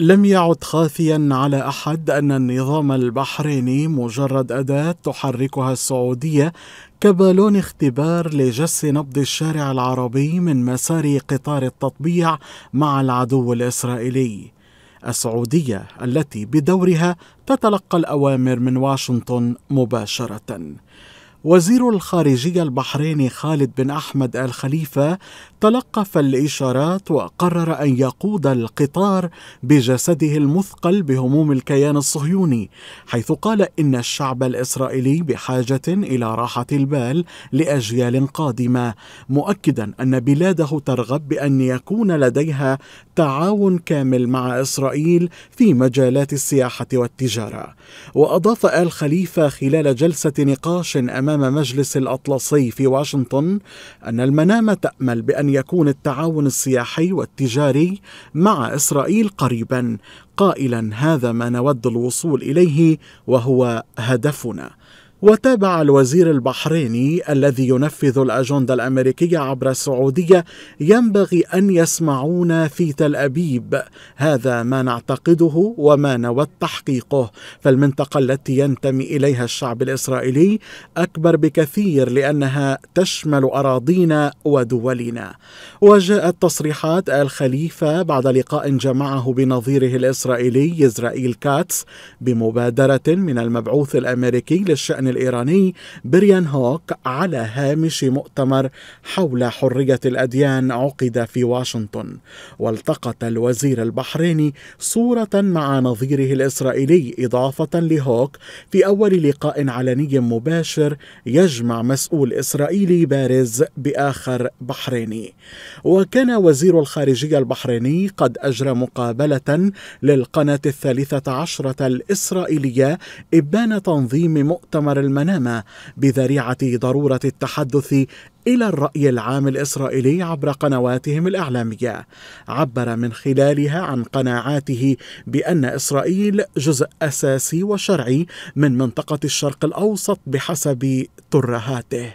لم يعد خافيا على احد ان النظام البحريني مجرد اداه تحركها السعوديه كبالون اختبار لجس نبض الشارع العربي من مسار قطار التطبيع مع العدو الاسرائيلي السعوديه التي بدورها تتلقى الاوامر من واشنطن مباشره وزير الخارجية البحريني خالد بن أحمد آل خليفة تلقف الإشارات وقرر أن يقود القطار بجسده المثقل بهموم الكيان الصهيوني حيث قال إن الشعب الإسرائيلي بحاجة إلى راحة البال لأجيال قادمة مؤكدا أن بلاده ترغب بأن يكون لديها تعاون كامل مع إسرائيل في مجالات السياحة والتجارة وأضاف آل خليفة خلال جلسة نقاش أمام أمام مجلس الأطلسي في واشنطن أن المنامة تأمل بأن يكون التعاون السياحي والتجاري مع إسرائيل قريبا قائلا هذا ما نود الوصول إليه وهو هدفنا وتابع الوزير البحريني الذي ينفذ الأجندة الأمريكية عبر السعودية ينبغي أن يسمعونا في تل أبيب هذا ما نعتقده وما نود تحقيقه فالمنطقة التي ينتمي إليها الشعب الإسرائيلي أكبر بكثير لأنها تشمل أراضينا ودولنا وجاءت تصريحات الخليفة بعد لقاء جمعه بنظيره الإسرائيلي إسرائيل كاتس بمبادرة من المبعوث الأمريكي للشأن الإيراني بريان هوك على هامش مؤتمر حول حرية الأديان عقد في واشنطن والتقط الوزير البحريني صورة مع نظيره الإسرائيلي إضافة لهوك في أول لقاء علني مباشر يجمع مسؤول إسرائيلي بارز بآخر بحريني وكان وزير الخارجية البحريني قد أجرى مقابلة للقناة الثالثة عشرة الإسرائيلية إبان تنظيم مؤتمر المنامه بذريعه ضروره التحدث الى الراي العام الاسرائيلي عبر قنواتهم الاعلاميه عبر من خلالها عن قناعاته بان اسرائيل جزء اساسي وشرعي من منطقه الشرق الاوسط بحسب ترهاته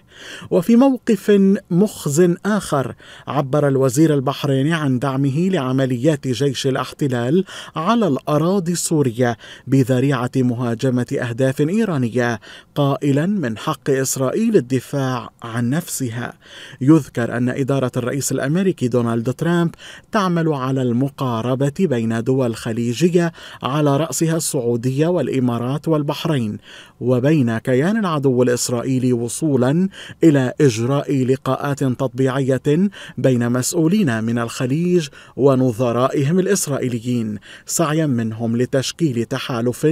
وفي موقف مخز اخر عبر الوزير البحريني عن دعمه لعمليات جيش الاحتلال على الاراضي السوريه بذريعه مهاجمه اهداف ايرانيه قائلا من حق اسرائيل الدفاع عن نفسها بها يذكر أن إدارة الرئيس الأمريكي دونالد ترامب تعمل على المقاربة بين دول خليجية على رأسها السعودية والإمارات والبحرين وبين كيان العدو الإسرائيلي وصولا إلى إجراء لقاءات تطبيعية بين مسؤولين من الخليج ونظرائهم الإسرائيليين سعيا منهم لتشكيل تحالف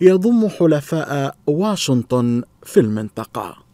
يضم حلفاء واشنطن في المنطقه